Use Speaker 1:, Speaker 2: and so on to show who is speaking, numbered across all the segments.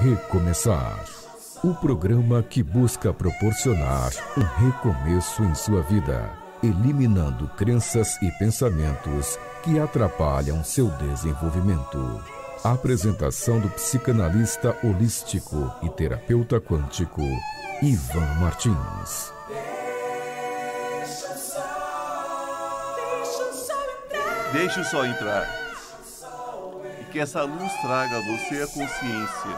Speaker 1: Recomeçar. O programa que busca proporcionar um recomeço em sua vida, eliminando crenças e pensamentos que atrapalham seu desenvolvimento. A apresentação do psicanalista holístico e terapeuta quântico Ivan Martins. Deixa o sol entrar. Que essa luz traga a você a consciência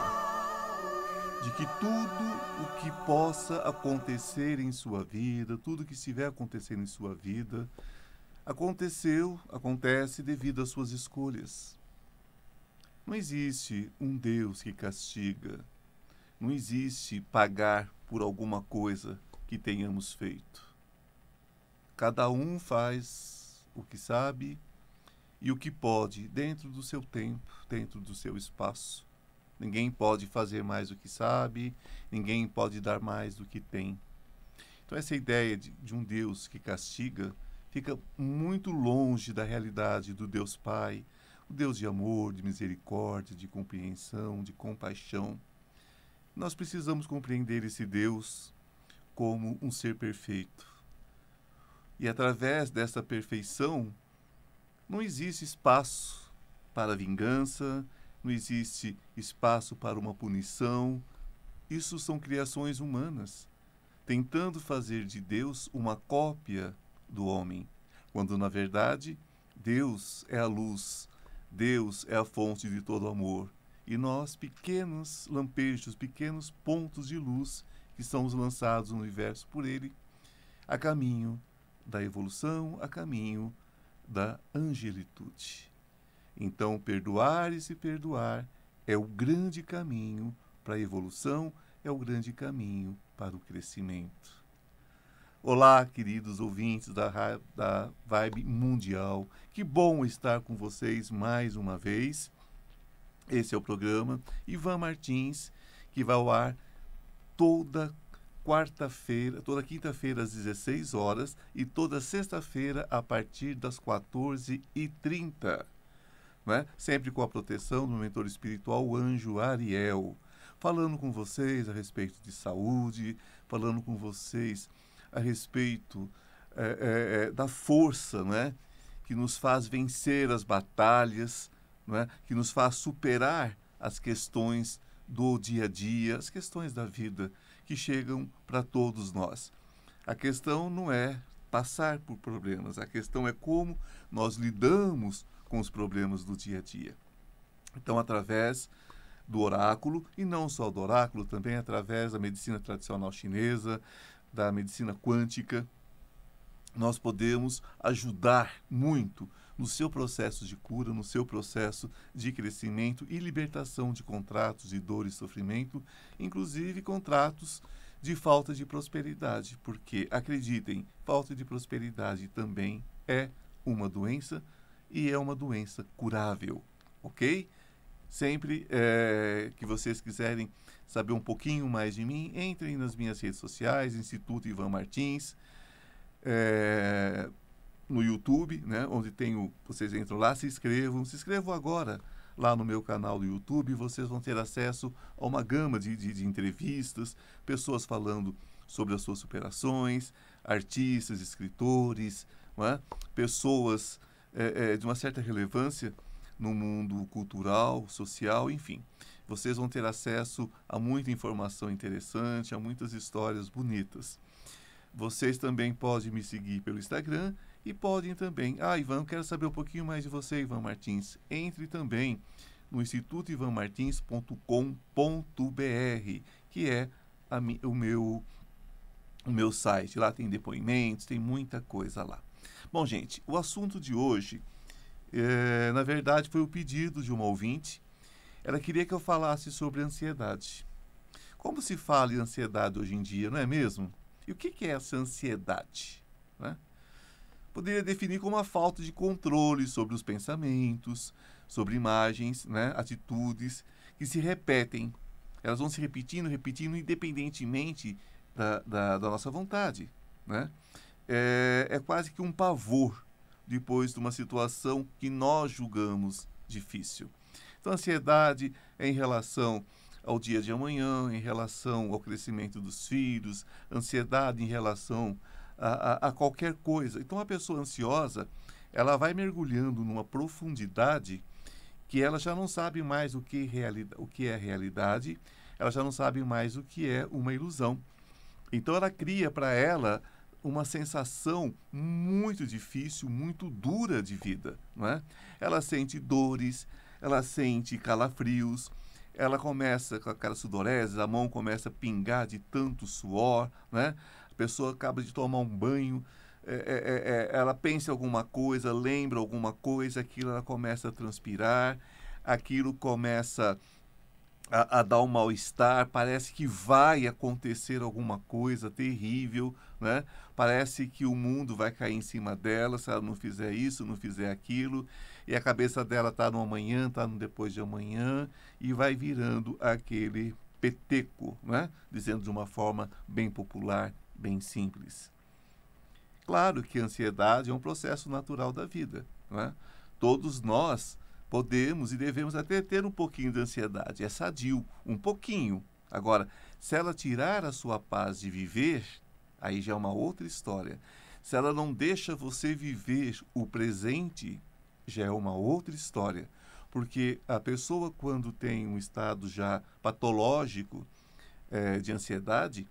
Speaker 1: de que tudo o que possa acontecer em sua vida, tudo que estiver acontecendo em sua vida, aconteceu, acontece devido às suas escolhas. Não existe um Deus que castiga. Não existe pagar por alguma coisa que tenhamos feito. Cada um faz o que sabe e o que pode, dentro do seu tempo, dentro do seu espaço. Ninguém pode fazer mais do que sabe, ninguém pode dar mais do que tem. Então, essa ideia de, de um Deus que castiga fica muito longe da realidade do Deus Pai, o Deus de amor, de misericórdia, de compreensão, de compaixão. Nós precisamos compreender esse Deus como um ser perfeito. E através dessa perfeição, não existe espaço para vingança, não existe espaço para uma punição. Isso são criações humanas, tentando fazer de Deus uma cópia do homem, quando na verdade Deus é a luz, Deus é a fonte de todo amor, e nós, pequenos lampejos, pequenos pontos de luz que somos lançados no universo por Ele, a caminho da evolução, a caminho da angelitude. Então, perdoar e se perdoar é o grande caminho para a evolução, é o grande caminho para o crescimento. Olá, queridos ouvintes da, da Vibe Mundial. Que bom estar com vocês mais uma vez. Esse é o programa Ivan Martins, que vai ao ar toda quarta-feira, toda quinta-feira às 16 horas e toda sexta-feira a partir das 14h30. Né? Sempre com a proteção do mentor espiritual o Anjo Ariel, falando com vocês a respeito de saúde, falando com vocês a respeito é, é, da força né? que nos faz vencer as batalhas, né? que nos faz superar as questões do dia a dia, as questões da vida que chegam para todos nós. A questão não é passar por problemas, a questão é como nós lidamos com os problemas do dia a dia. Então, através do oráculo, e não só do oráculo, também através da medicina tradicional chinesa, da medicina quântica, nós podemos ajudar muito no seu processo de cura, no seu processo de crescimento e libertação de contratos de dor e sofrimento, inclusive contratos de falta de prosperidade, porque acreditem, falta de prosperidade também é uma doença e é uma doença curável, ok? Sempre é, que vocês quiserem saber um pouquinho mais de mim, entrem nas minhas redes sociais, Instituto Ivan Martins. É, no YouTube, né, onde tem o, vocês entram lá, se inscrevam, se inscrevam agora lá no meu canal do YouTube, vocês vão ter acesso a uma gama de, de, de entrevistas, pessoas falando sobre as suas superações, artistas, escritores, é? pessoas é, é, de uma certa relevância no mundo cultural, social, enfim. Vocês vão ter acesso a muita informação interessante, a muitas histórias bonitas. Vocês também podem me seguir pelo Instagram, e podem também. Ah, Ivan, quero saber um pouquinho mais de você, Ivan Martins. Entre também no institutoivanmartins.com.br, que é a, o, meu, o meu site. Lá tem depoimentos, tem muita coisa lá. Bom, gente, o assunto de hoje, é, na verdade, foi o pedido de uma ouvinte. Ela queria que eu falasse sobre ansiedade. Como se fala em ansiedade hoje em dia, não é mesmo? E o que, que é essa ansiedade? Né? poderia definir como a falta de controle sobre os pensamentos, sobre imagens, né, atitudes que se repetem. Elas vão se repetindo, repetindo, independentemente da, da, da nossa vontade. Né? É, é quase que um pavor depois de uma situação que nós julgamos difícil. Então, a ansiedade é em relação ao dia de amanhã, em relação ao crescimento dos filhos, ansiedade em relação a, a, a qualquer coisa. Então, a pessoa ansiosa, ela vai mergulhando numa profundidade que ela já não sabe mais o que, o que é realidade, ela já não sabe mais o que é uma ilusão. Então ela cria para ela uma sensação muito difícil, muito dura de vida. Não é? Ela sente dores, ela sente calafrios, ela começa com a cara sudorese, a mão começa a pingar de tanto suor, né? A pessoa acaba de tomar um banho, é, é, é, é ela pensa alguma coisa, lembra alguma coisa, aquilo ela começa a transpirar, aquilo começa a, a dar um mal-estar, parece que vai acontecer alguma coisa terrível, né? parece que o mundo vai cair em cima dela se ela não fizer isso, não fizer aquilo, e a cabeça dela está no amanhã, está no depois de amanhã, e vai virando aquele peteco, né? dizendo de uma forma bem popular, bem simples. Claro que a ansiedade é um processo natural da vida. Não é? Todos nós podemos e devemos até ter um pouquinho de ansiedade. É sadio, um pouquinho. Agora, se ela tirar a sua paz de viver, aí já é uma outra história. Se ela não deixa você viver o presente, já é uma outra história. Porque a pessoa, quando tem um estado já patológico é, de ansiedade,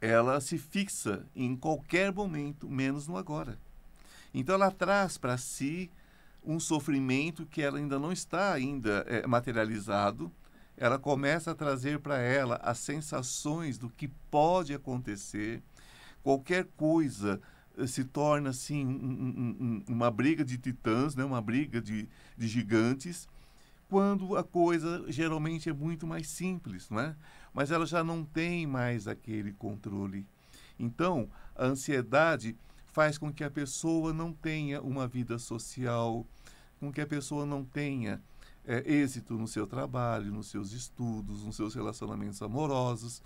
Speaker 1: ela se fixa em qualquer momento, menos no agora. Então ela traz para si um sofrimento que ela ainda não está ainda é, materializado. Ela começa a trazer para ela as sensações do que pode acontecer. Qualquer coisa eh, se torna assim um, um, um, uma briga de titãs, né? uma briga de, de gigantes, quando a coisa geralmente é muito mais simples, não é? mas ela já não tem mais aquele controle. Então, a ansiedade faz com que a pessoa não tenha uma vida social, com que a pessoa não tenha é, êxito no seu trabalho, nos seus estudos, nos seus relacionamentos amorosos.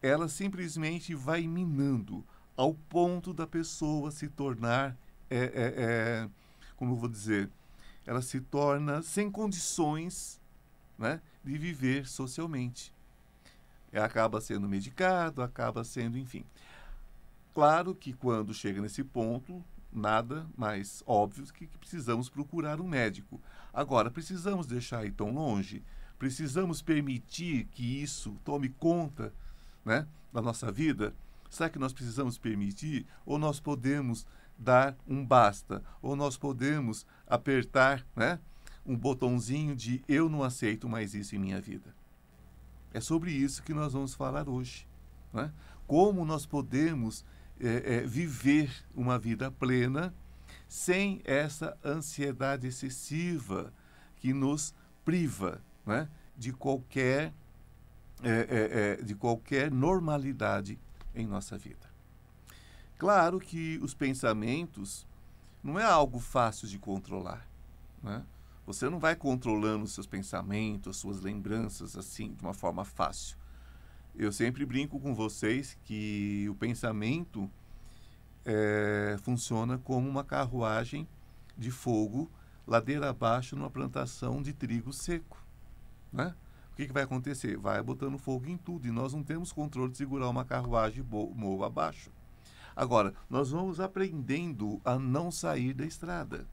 Speaker 1: Ela simplesmente vai minando ao ponto da pessoa se tornar, é, é, é como eu vou dizer, ela se torna sem condições né, de viver socialmente. É, acaba sendo medicado, acaba sendo, enfim. Claro que quando chega nesse ponto, nada mais óbvio que, que precisamos procurar um médico. Agora, precisamos deixar ir tão longe? Precisamos permitir que isso tome conta né, da nossa vida? Será que nós precisamos permitir ou nós podemos dar um basta? Ou nós podemos apertar né, um botãozinho de eu não aceito mais isso em minha vida? É sobre isso que nós vamos falar hoje. Né? Como nós podemos é, é, viver uma vida plena sem essa ansiedade excessiva que nos priva né? de qualquer é, é, é de qualquer normalidade em nossa vida. Claro que os pensamentos não é algo fácil de controlar. Né? Você não vai controlando os seus pensamentos, suas lembranças assim de uma forma fácil. Eu sempre brinco com vocês que o pensamento é, funciona como uma carruagem de fogo ladeira abaixo numa plantação de trigo seco. Né? O que, que vai acontecer? Vai botando fogo em tudo e nós não temos controle de segurar uma carruagem morro abaixo. Agora, nós vamos aprendendo a não sair da estrada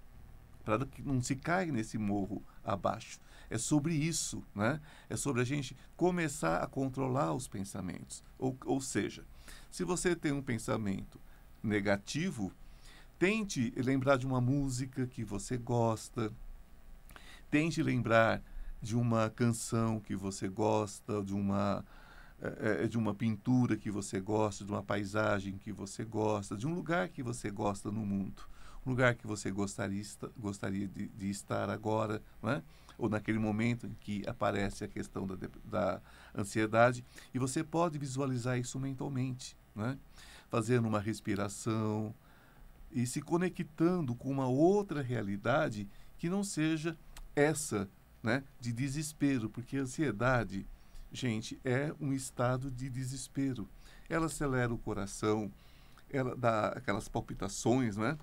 Speaker 1: para que não se caia nesse morro abaixo. É sobre isso, né? É sobre a gente começar a controlar os pensamentos. Ou, ou seja, se você tem um pensamento negativo, tente lembrar de uma música que você gosta, tente lembrar de uma canção que você gosta, de uma eh, eh, de uma pintura que você gosta, de uma paisagem que você gosta, de um lugar que você gosta no mundo lugar que você gostaria, gostaria de, de estar agora, né? ou naquele momento em que aparece a questão da, da ansiedade, e você pode visualizar isso mentalmente, né? fazendo uma respiração e se conectando com uma outra realidade que não seja essa né? de desespero, porque a ansiedade, gente, é um estado de desespero. Ela acelera o coração, ela dá aquelas palpitações, né?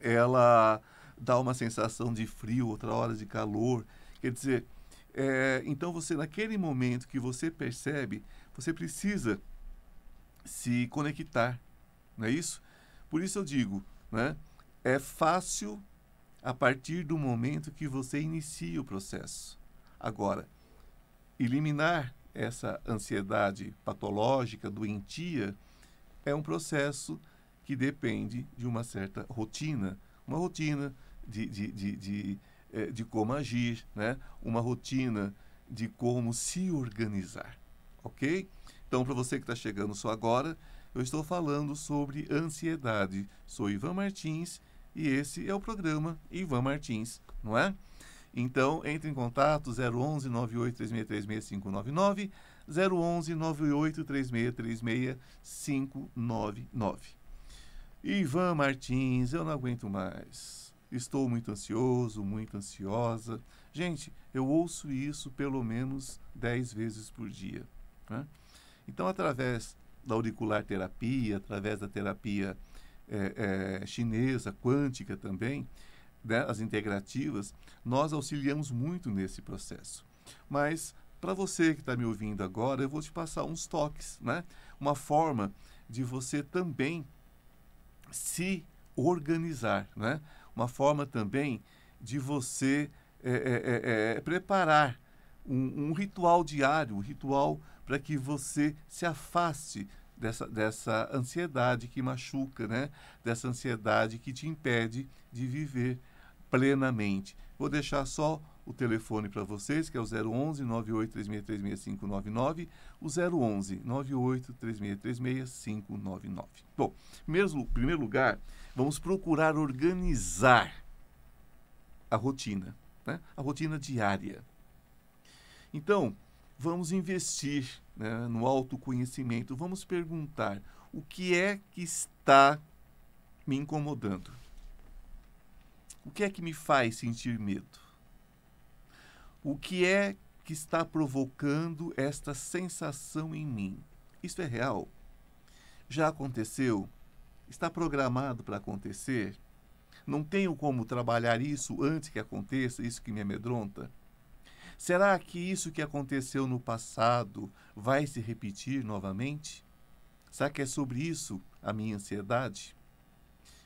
Speaker 1: ela dá uma sensação de frio, outra hora de calor. Quer dizer, é, então você, naquele momento que você percebe, você precisa se conectar, não é isso? Por isso eu digo, né? É fácil a partir do momento que você inicia o processo. Agora, eliminar essa ansiedade patológica, doentia, é um processo que depende de uma certa rotina, uma rotina de, de, de, de, eh, de como agir, né? uma rotina de como se organizar, ok? Então, para você que está chegando só agora, eu estou falando sobre ansiedade. Sou Ivan Martins e esse é o programa Ivan Martins, não é? Então, entre em contato 011 983636599, 011 3636 599. Ivan Martins, eu não aguento mais. Estou muito ansioso, muito ansiosa. Gente, eu ouço isso pelo menos 10 vezes por dia. Né? Então, através da auricular terapia, através da terapia é, é, chinesa, quântica também, né, as integrativas, nós auxiliamos muito nesse processo. Mas, para você que está me ouvindo agora, eu vou te passar uns toques, né? uma forma de você também se organizar, né? Uma forma também de você é, é, é, é preparar um, um, ritual diário, um ritual para que você se afaste dessa, dessa ansiedade que machuca, né? Dessa ansiedade que te impede de viver plenamente. Vou deixar só o telefone para vocês, que é o 011 9836365599, o 011 98 Bom, em primeiro, primeiro lugar, vamos procurar organizar a rotina, né? a rotina diária. Então, vamos investir né, no autoconhecimento, vamos perguntar o que é que está me incomodando. O que é que me faz sentir medo? O que é que está provocando esta sensação em mim? Isso é real? Já aconteceu? Está programado para acontecer? Não tenho como trabalhar isso antes que aconteça, isso que me amedronta? Será que isso que aconteceu no passado vai se repetir novamente? Será que é sobre isso a minha ansiedade?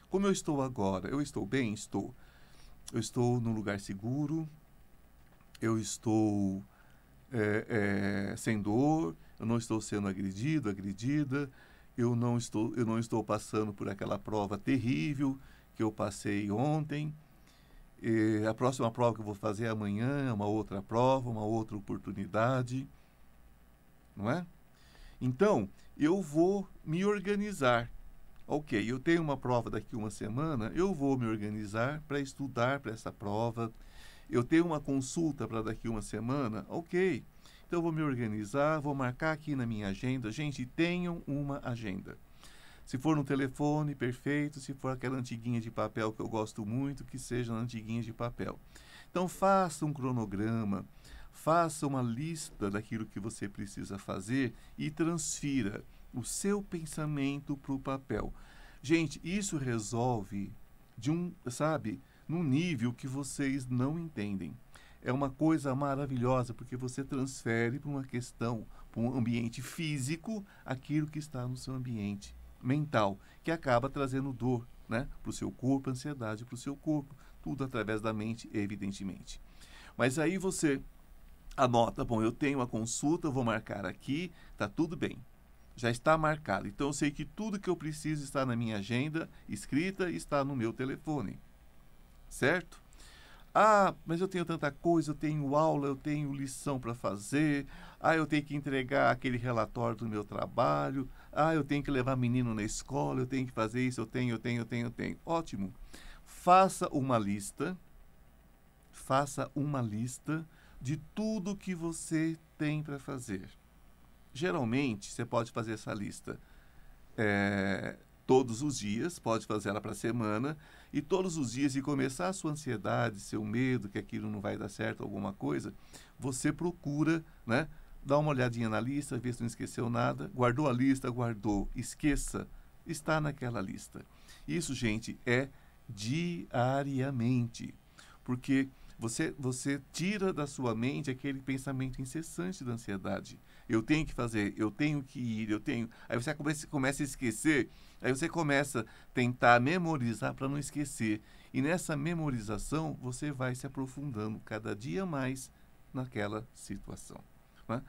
Speaker 1: Como eu estou agora? Eu estou bem? Estou. Eu estou num lugar seguro, eu estou é, é, sem dor, eu não estou sendo agredido, agredida, eu não estou, eu não estou passando por aquela prova terrível que eu passei ontem. E a próxima prova que eu vou fazer é amanhã é uma outra prova, uma outra oportunidade, não é? Então, eu vou me organizar. Ok, eu tenho uma prova daqui uma semana, eu vou me organizar para estudar para essa prova, eu tenho uma consulta para daqui uma semana, ok. Então vou me organizar, vou marcar aqui na minha agenda. Gente, tenham uma agenda. Se for no telefone, perfeito. Se for aquela antiguinha de papel que eu gosto muito, que seja na antiguinha de papel. Então faça um cronograma, faça uma lista daquilo que você precisa fazer e transfira o seu pensamento para o papel. Gente, isso resolve de um, sabe, num nível que vocês não entendem. É uma coisa maravilhosa porque você transfere para uma questão, para um ambiente físico, aquilo que está no seu ambiente mental, que acaba trazendo dor né, para o seu corpo, ansiedade para o seu corpo, tudo através da mente, evidentemente. Mas aí você anota, bom, eu tenho a consulta, vou marcar aqui, tá tudo bem. Já está marcado. Então eu sei que tudo que eu preciso está na minha agenda escrita e está no meu telefone certo? Ah, mas eu tenho tanta coisa, eu tenho aula, eu tenho lição para fazer. Ah, eu tenho que entregar aquele relatório do meu trabalho. Ah, eu tenho que levar menino na escola, eu tenho que fazer isso, eu tenho, eu tenho, eu tenho, eu tenho. Ótimo. Faça uma lista. Faça uma lista de tudo que você tem para fazer. Geralmente, você pode fazer essa lista é, todos os dias, pode fazer ela para a semana, e todos os dias e começar a sua ansiedade, seu medo que aquilo não vai dar certo, alguma coisa, você procura, né? Dá uma olhadinha na lista, vê se não esqueceu nada, guardou a lista, guardou, esqueça, está naquela lista. Isso, gente, é diariamente, porque você, você tira da sua mente aquele pensamento incessante da ansiedade. Eu tenho que fazer, eu tenho que ir, eu tenho. Aí você começa, começa a esquecer Aí você começa a tentar memorizar para não esquecer. E nessa memorização, você vai se aprofundando cada dia mais naquela situação. Né?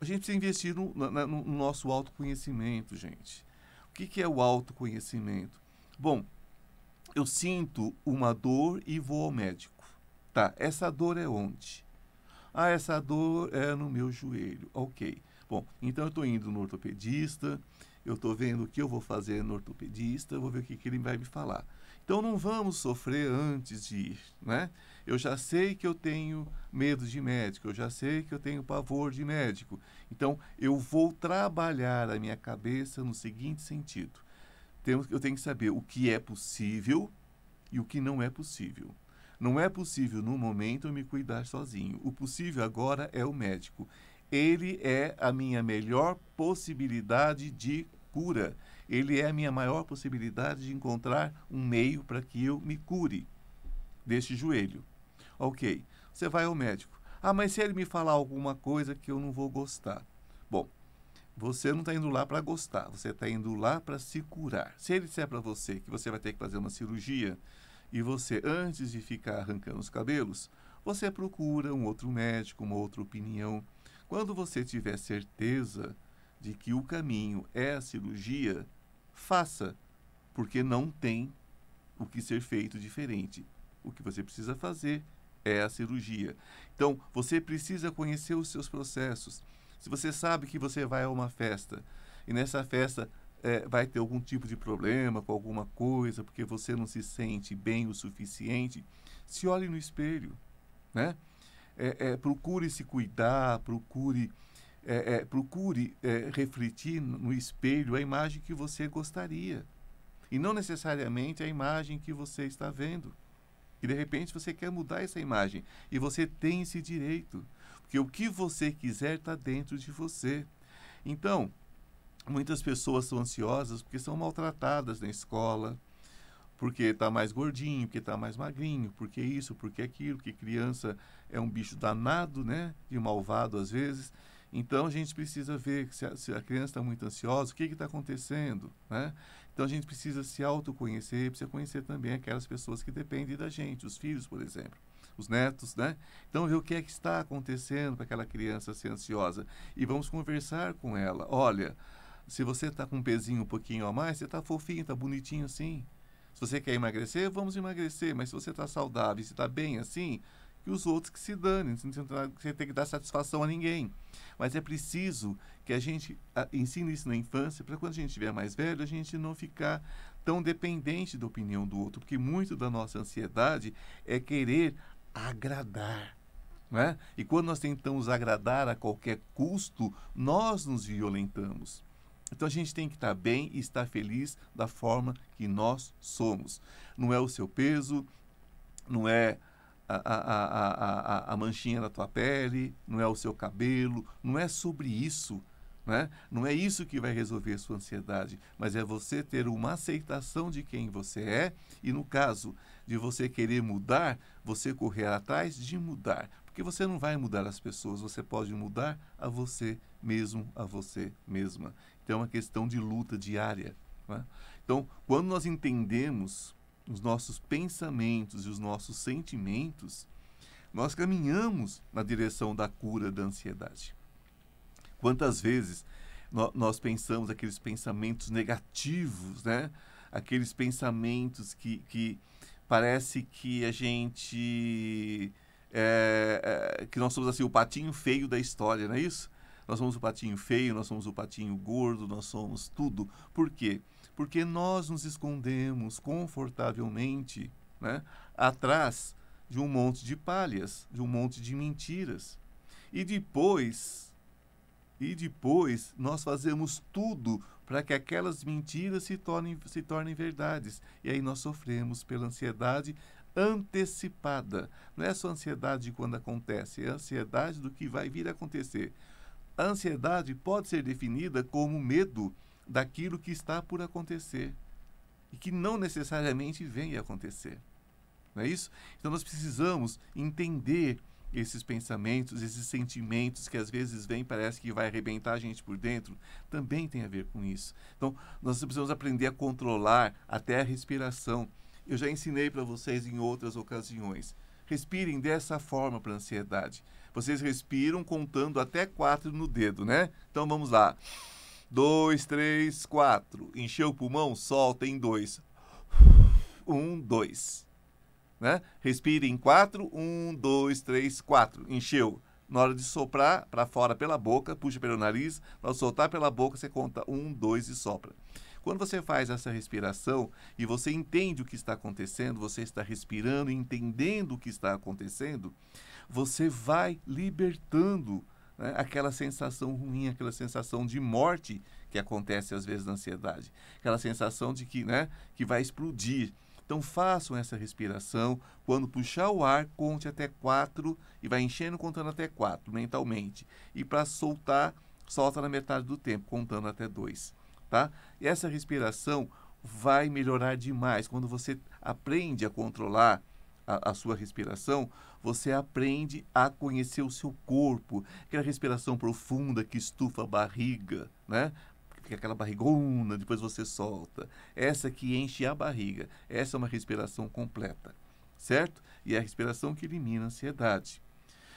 Speaker 1: A gente precisa investir no, no, no nosso autoconhecimento, gente. O que, que é o autoconhecimento? Bom, eu sinto uma dor e vou ao médico. Tá, essa dor é onde? Ah, essa dor é no meu joelho. Ok. Bom, então eu estou indo no ortopedista, eu estou vendo o que eu vou fazer no ortopedista, vou ver o que, que ele vai me falar. Então não vamos sofrer antes de ir, né? Eu já sei que eu tenho medo de médico, eu já sei que eu tenho pavor de médico. Então eu vou trabalhar a minha cabeça no seguinte sentido: eu tenho que saber o que é possível e o que não é possível. Não é possível no momento eu me cuidar sozinho. O possível agora é o médico. Ele é a minha melhor possibilidade de cura, ele é a minha maior possibilidade de encontrar um meio para que eu me cure deste joelho. Ok, você vai ao médico. Ah, mas se ele me falar alguma coisa que eu não vou gostar. Bom, você não está indo lá para gostar, você está indo lá para se curar. Se ele disser para você que você vai ter que fazer uma cirurgia e você, antes de ficar arrancando os cabelos, você procura um outro médico, uma outra opinião. Quando você tiver certeza de que o caminho é a cirurgia, faça, porque não tem o que ser feito diferente. O que você precisa fazer é a cirurgia. Então, você precisa conhecer os seus processos. Se você sabe que você vai a uma festa e nessa festa é, vai ter algum tipo de problema com alguma coisa, porque você não se sente bem o suficiente, se olhe no espelho, né? É, é, procure se cuidar, procure é, é, procure é, refletir no espelho a imagem que você gostaria e não necessariamente a imagem que você está vendo. E de repente você quer mudar essa imagem e você tem esse direito, porque o que você quiser está dentro de você. Então, muitas pessoas são ansiosas porque são maltratadas na escola, porque está mais gordinho, porque está mais magrinho, porque isso, porque aquilo, que criança é um bicho danado, né? E malvado às vezes. Então a gente precisa ver se a, se a criança está muito ansiosa, o que está acontecendo, né? Então a gente precisa se autoconhecer, precisa conhecer também aquelas pessoas que dependem da gente, os filhos, por exemplo, os netos, né? Então ver o que é que está acontecendo para aquela criança ser ansiosa e vamos conversar com ela. Olha, se você está com um pezinho um pouquinho a mais, você está fofinho, está bonitinho assim. Se você quer emagrecer, vamos emagrecer, mas se você está saudável, se está bem assim, que os outros que se danem, você tem que dar satisfação a ninguém. Mas é preciso que a gente ah, ensine isso na infância, para quando a gente estiver mais velho, a gente não ficar tão dependente da opinião do outro, porque muito da nossa ansiedade é querer agradar. Né? E quando nós tentamos agradar a qualquer custo, nós nos violentamos. Então a gente tem que estar bem e estar feliz da forma que nós somos. Não é o seu peso, não é a, a, a, a, manchinha da tua pele, não é o seu cabelo, não é sobre isso. Né? Não é isso que vai resolver a sua ansiedade, mas é você ter uma aceitação de quem você é e, no caso de você querer mudar, você correr atrás de mudar. Porque você não vai mudar as pessoas, você pode mudar a você mesmo, a você mesma. Então é uma questão de luta diária. Né? Então, quando nós entendemos os nossos pensamentos e os nossos sentimentos, nós caminhamos na direção da cura da ansiedade. Quantas vezes nós pensamos aqueles pensamentos negativos, né? aqueles pensamentos que, que parece que a gente. É, é, que nós somos assim, o patinho feio da história, não é isso? Nós somos o patinho feio, nós somos o patinho gordo, nós somos tudo. Por quê? Porque porque nós nos escondemos confortavelmente né, atrás de um monte de palhas, de um monte de mentiras. E depois, e depois nós fazemos tudo para que aquelas mentiras se tornem, se tornem verdades. E aí nós sofremos pela ansiedade antecipada. Não é só ansiedade de quando acontece, é ansiedade do que vai vir a acontecer. A ansiedade pode ser definida como medo daquilo que está por acontecer e que não necessariamente vem a acontecer. Não é isso? Então nós precisamos entender esses pensamentos, esses sentimentos que às vezes vem parece que vai arrebentar a gente por dentro, também tem a ver com isso. Então, nós precisamos aprender a controlar até a respiração. Eu já ensinei para vocês em outras ocasiões. Respirem dessa forma para a ansiedade. Vocês respiram contando até quatro no dedo, né? Então vamos lá. Dois, três, quatro. Encheu o pulmão, solta em dois. Um, dois. Né? Respire em quatro. Um, dois, três, quatro. Encheu. Na hora de soprar para fora pela boca, puxa pelo nariz. Para soltar pela boca, você conta um, dois e sopra. Quando você faz essa respiração e você entende o que está acontecendo, você está respirando e entendendo o que está acontecendo, você vai libertando né, aquela sensação ruim, aquela sensação de morte que acontece às vezes na ansiedade, aquela sensação de que, né, que vai explodir. Então façam essa respiração. Quando puxar o ar, conte até quatro e vai enchendo contando até quatro mentalmente. E para soltar, solta na metade do tempo, contando até dois. Tá? E essa respiração vai melhorar demais quando você aprende a controlar a, a, sua respiração, você aprende a conhecer o seu corpo. Aquela respiração profunda que estufa a barriga, né? Fica aquela barrigona, depois você solta. Essa que enche a barriga. Essa é uma respiração completa, certo? E é a respiração que elimina a ansiedade.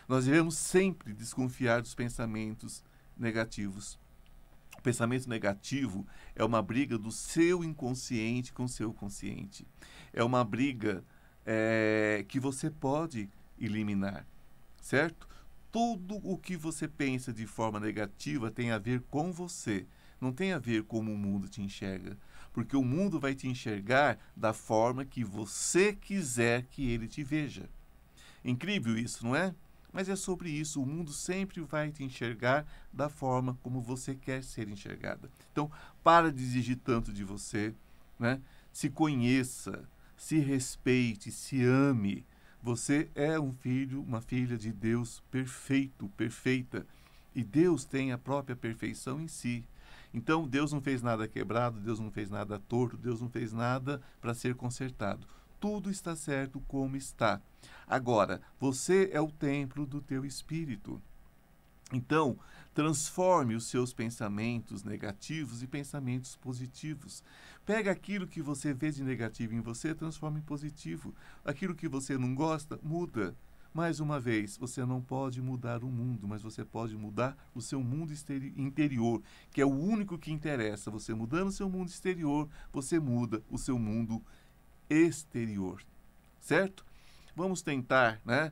Speaker 1: Nós devemos sempre desconfiar dos pensamentos negativos. O pensamento negativo é uma briga do seu inconsciente com o seu consciente. É uma briga é, que você pode eliminar, certo? Tudo o que você pensa de forma negativa tem a ver com você, não tem a ver como o mundo te enxerga, porque o mundo vai te enxergar da forma que você quiser que ele te veja. Incrível isso, não é? Mas é sobre isso. O mundo sempre vai te enxergar da forma como você quer ser enxergada. Então, para de exigir tanto de você, né? Se conheça, se respeite, se ame. Você é um filho, uma filha de Deus perfeito, perfeita. E Deus tem a própria perfeição em si. Então, Deus não fez nada quebrado, Deus não fez nada torto, Deus não fez nada para ser consertado. Tudo está certo como está. Agora, você é o templo do teu espírito. Então, transforme os seus pensamentos negativos em pensamentos positivos. Pega aquilo que você vê de negativo em você, transforme em positivo. Aquilo que você não gosta, muda. Mais uma vez, você não pode mudar o mundo, mas você pode mudar o seu mundo interior, que é o único que interessa. Você mudando o seu mundo exterior, você muda o seu mundo exterior. Certo? Vamos tentar, né?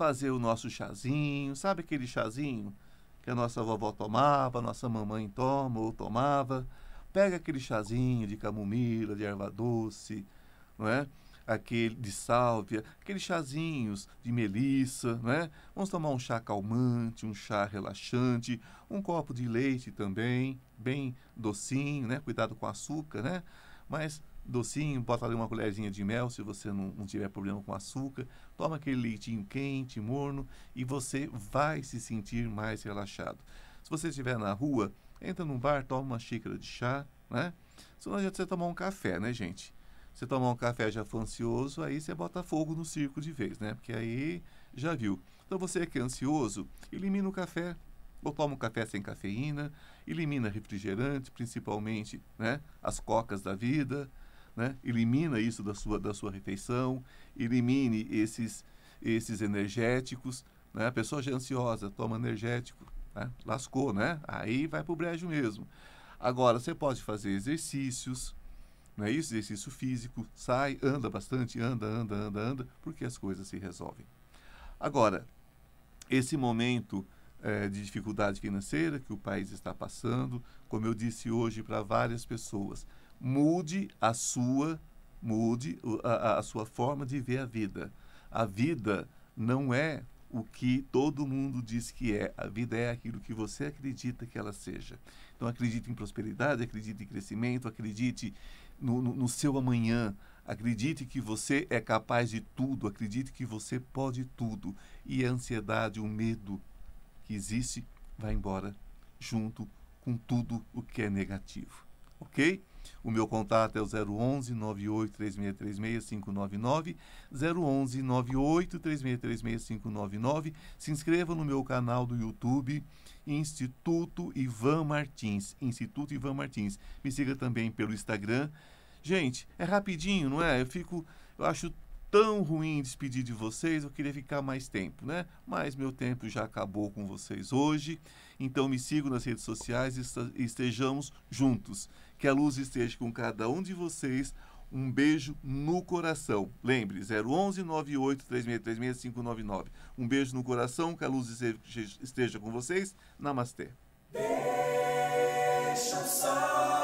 Speaker 1: fazer o nosso chazinho, sabe aquele chazinho que a nossa vovó tomava, a nossa mamãe toma ou tomava? Pega aquele chazinho de camomila, de erva doce, não é? aquele de sálvia, aqueles chazinhos de melissa, né? Vamos tomar um chá calmante, um chá relaxante, um copo de leite também, bem docinho, né? Cuidado com açúcar, né? Mas docinho, bota ali uma colherzinha de mel se você não, não, tiver problema com açúcar, toma aquele leitinho quente, morno e você vai se sentir mais relaxado. Se você estiver na rua, entra num bar, toma uma xícara de chá, né? Se não adianta você tomar um café, né, gente? Você tomar um café já foi ansioso, aí você bota fogo no circo de vez, né? Porque aí já viu. Então você que é ansioso, elimina o café, ou toma um café sem cafeína, elimina refrigerante, principalmente, né? As cocas da vida, né? Elimina isso da sua, da sua refeição, elimine esses, esses energéticos, né? A pessoa já é ansiosa, toma energético, né? lascou, né? Aí vai para o brejo mesmo. Agora, você pode fazer exercícios, não é isso? Exercício físico, sai, anda bastante, anda, anda, anda, anda, porque as coisas se resolvem. Agora, esse momento é, de dificuldade financeira que o país está passando, como eu disse hoje para várias pessoas, mude a sua mude a, a sua forma de ver a vida. A vida não é o que todo mundo diz que é. A vida é aquilo que você acredita que ela seja. Então acredite em prosperidade, acredite em crescimento, acredite no, no, no seu amanhã, acredite que você é capaz de tudo, acredite que você pode tudo. E a ansiedade, o medo que existe, vai embora junto com tudo o que é negativo. Ok? O meu contato é o 011 983636 011 599 Se inscreva no meu canal do YouTube Instituto Ivan Martins, Instituto Ivan Martins. Me siga também pelo Instagram. Gente, é rapidinho, não é? Eu fico, eu acho tão ruim despedir de vocês, eu queria ficar mais tempo, né? Mas meu tempo já acabou com vocês hoje, então me sigam nas redes sociais e estejamos juntos. Que a luz esteja com cada um de vocês. Um beijo no coração. Lembre, 011 98 3636 Um beijo no coração, que a luz esteja com vocês. Namastê. Deixa o sol.